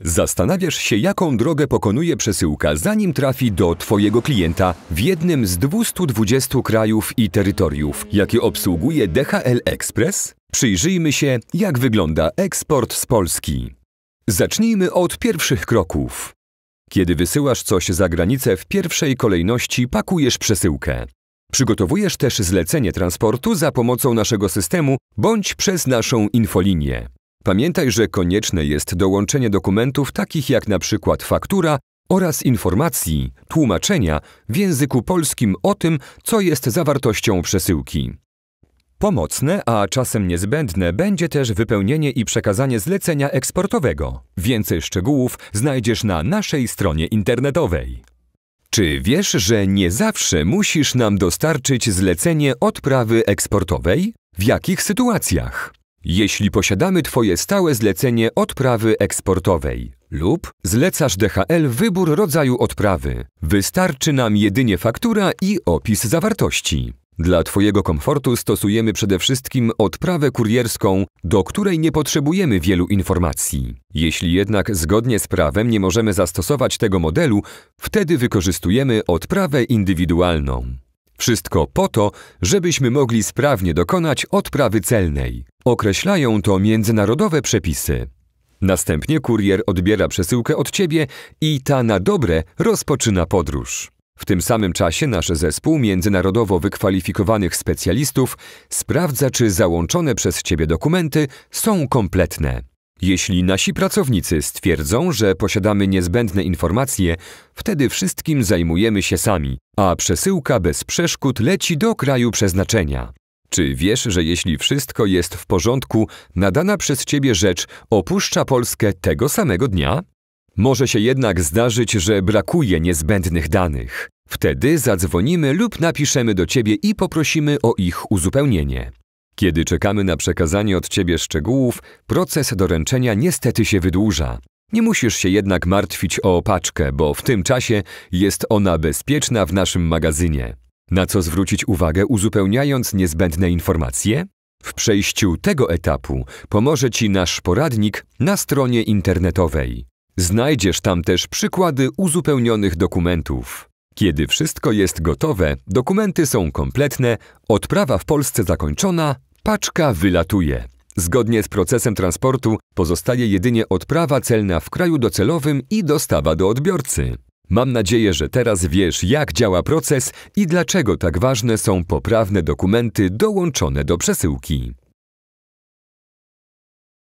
Zastanawiasz się, jaką drogę pokonuje przesyłka, zanim trafi do Twojego klienta w jednym z 220 krajów i terytoriów, jakie obsługuje DHL Express? Przyjrzyjmy się, jak wygląda eksport z Polski. Zacznijmy od pierwszych kroków. Kiedy wysyłasz coś za granicę, w pierwszej kolejności pakujesz przesyłkę. Przygotowujesz też zlecenie transportu za pomocą naszego systemu bądź przez naszą infolinię. Pamiętaj, że konieczne jest dołączenie dokumentów takich jak na przykład faktura oraz informacji, tłumaczenia w języku polskim o tym, co jest zawartością przesyłki. Pomocne, a czasem niezbędne będzie też wypełnienie i przekazanie zlecenia eksportowego. Więcej szczegółów znajdziesz na naszej stronie internetowej. Czy wiesz, że nie zawsze musisz nam dostarczyć zlecenie odprawy eksportowej? W jakich sytuacjach? jeśli posiadamy Twoje stałe zlecenie odprawy eksportowej lub zlecasz DHL wybór rodzaju odprawy. Wystarczy nam jedynie faktura i opis zawartości. Dla Twojego komfortu stosujemy przede wszystkim odprawę kurierską, do której nie potrzebujemy wielu informacji. Jeśli jednak zgodnie z prawem nie możemy zastosować tego modelu, wtedy wykorzystujemy odprawę indywidualną. Wszystko po to, żebyśmy mogli sprawnie dokonać odprawy celnej. Określają to międzynarodowe przepisy. Następnie kurier odbiera przesyłkę od ciebie i ta na dobre rozpoczyna podróż. W tym samym czasie nasz zespół międzynarodowo wykwalifikowanych specjalistów sprawdza, czy załączone przez ciebie dokumenty są kompletne. Jeśli nasi pracownicy stwierdzą, że posiadamy niezbędne informacje, wtedy wszystkim zajmujemy się sami, a przesyłka bez przeszkód leci do kraju przeznaczenia. Czy wiesz, że jeśli wszystko jest w porządku, nadana przez ciebie rzecz opuszcza Polskę tego samego dnia? Może się jednak zdarzyć, że brakuje niezbędnych danych. Wtedy zadzwonimy lub napiszemy do ciebie i poprosimy o ich uzupełnienie. Kiedy czekamy na przekazanie od ciebie szczegółów, proces doręczenia niestety się wydłuża. Nie musisz się jednak martwić o opaczkę, bo w tym czasie jest ona bezpieczna w naszym magazynie. Na co zwrócić uwagę, uzupełniając niezbędne informacje? W przejściu tego etapu pomoże Ci nasz poradnik na stronie internetowej. Znajdziesz tam też przykłady uzupełnionych dokumentów. Kiedy wszystko jest gotowe, dokumenty są kompletne, odprawa w Polsce zakończona, paczka wylatuje. Zgodnie z procesem transportu pozostaje jedynie odprawa celna w kraju docelowym i dostawa do odbiorcy. Mam nadzieję, że teraz wiesz, jak działa proces i dlaczego tak ważne są poprawne dokumenty dołączone do przesyłki.